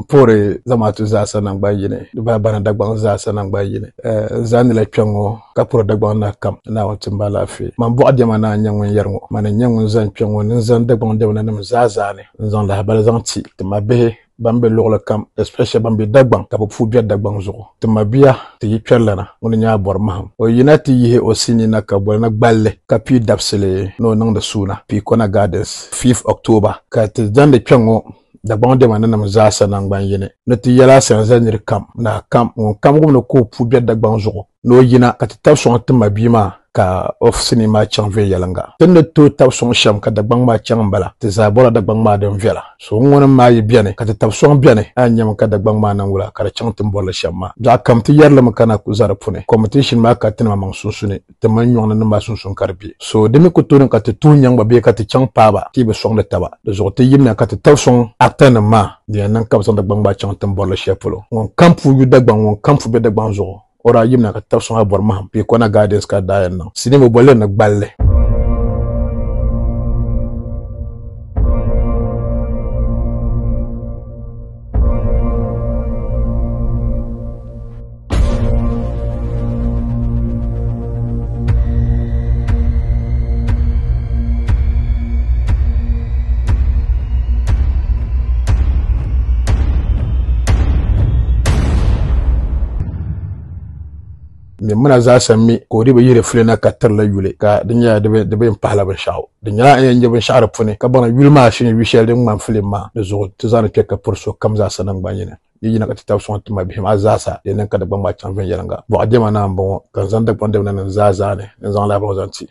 mpore zamaatu zaasa nan gba yini di bana dagbaŋ zaasa za gba n eh, ni la kpɛ ŋo ka puhiri dagbaŋ na kam naawuni timba laafee man bɔɣu diɛma naa n nyɛ ŋun yɛri ŋo man nyɛ ŋun zan kpɛ ŋo ni n zaŋ dagbaŋ diɛmna nim zaa zaa ni n zaŋ lahabali bala zaŋ ti ti ma bihi ban be kam especially ban be dagbaŋ ka bi puu bɛri dagbaŋ zuɣu ti ma bia ti yi kpɛri lana ŋuni nyaa bɔri maham o yina ti yihi o sini na ka bɔli na gballi ka pii dabsili ni o niŋdi suuna pii kona gardens 5 october ka ti zaŋdi kpɛ ŋo dagbaŋ dɛma ni nam zaa sa nangban yini ni ti yɛla sani niri kam ni a kam ŋun kam gumni ka o pu bɛ dagbaŋ zuɣu ni o yina ka ti tabi sɔŋ ti ma bia maa ka ofisini maa chaŋ viɛnyɛla ti ni tooi tabi sɔŋ shɛm ka dagbaŋ maa chaŋ n bala ti zaa bɔla dagbaŋ maa din viɛla so n ŋɔnim maa yi biɛni ka ti tabi sɔŋ biɛni a ni nyɛmi ka dagbaŋ ma nan wula ka di chaŋ ti ni bɔrili shɛm maa biɛɣu kam ti yɛrilimi ka na ku za di puuni kɔmpitishin maa ka ti nima maŋ sunsuuni ti mini nyɔŋ ni ni maa sunsuuni ka di so di mi ku tooni ka ti tuhi ba bee ka ti chaŋ paaba ti yi bi sɔŋdi taba di zuɣu ti yimina ka ti tabi sɔŋ akta nim maa di niŋ ka bi zaŋ dagbaŋ maa chaŋ tim ni bɔrili shɛli polo ŋun kam puu yu dagbaŋ ŋun kam puu bɛ dagbaŋ zuɣu ora yimna ka tabson ha bor maham pi kona gardens ka dayen no sinimo bolen na gballe min mina zaa san mi ka o di bi yihiri fili na ka la yuli ka di nyɛla di bi yɛn pahala binshɛɣu di nyɛla an yɛn je binshɛɣu di puuni ka baŋ yuli maa shini yuli shɛli din ŋmani filim maa di zuɣu ti zaa ni ka piri so kam zaa sa din gba nyini yi yina ka ti tabi sɔŋ ti ma bihim a zaa sa di niŋ ka di gba ŋmaa can viɛnyɛlinga bɔɣu diɛma naa n bɔŋɔ ka n zaŋ dagbaŋ dibu na ni zaa zaa ni n zaŋ lahabɔŋ zaŋ ti